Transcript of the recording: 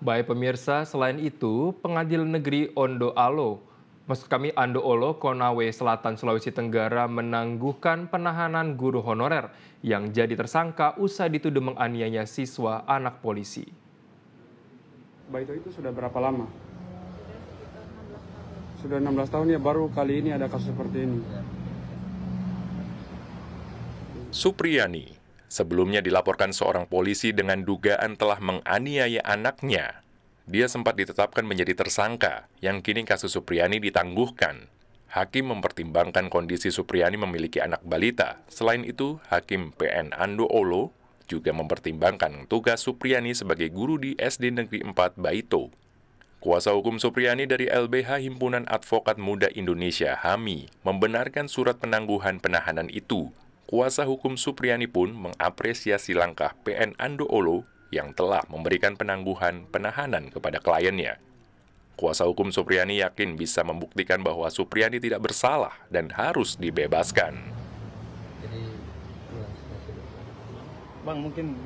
Baik pemirsa, selain itu, Pengadilan Negeri Ondo Alo, maksud kami Ando Olo, Konawe, Selatan, Sulawesi Tenggara menangguhkan penahanan guru honorer yang jadi tersangka usai dituduh menganiaya siswa anak polisi. Baik itu sudah berapa lama? Sudah 16 tahun ya, baru kali ini ada kasus seperti ini. Supriyani, Sebelumnya dilaporkan seorang polisi dengan dugaan telah menganiaya anaknya. Dia sempat ditetapkan menjadi tersangka, yang kini kasus Supriyani ditangguhkan. Hakim mempertimbangkan kondisi Supriyani memiliki anak balita. Selain itu, Hakim PN Ando Olo juga mempertimbangkan tugas Supriyani sebagai guru di SD Negeri 4 Baito. Kuasa hukum Supriyani dari LBH Himpunan Advokat Muda Indonesia HAMI membenarkan surat penangguhan penahanan itu Kuasa hukum Supriyani pun mengapresiasi langkah PN Ando Olo yang telah memberikan penangguhan penahanan kepada kliennya. Kuasa hukum Supriyani yakin bisa membuktikan bahwa Supriyani tidak bersalah dan harus dibebaskan. Bang, mungkin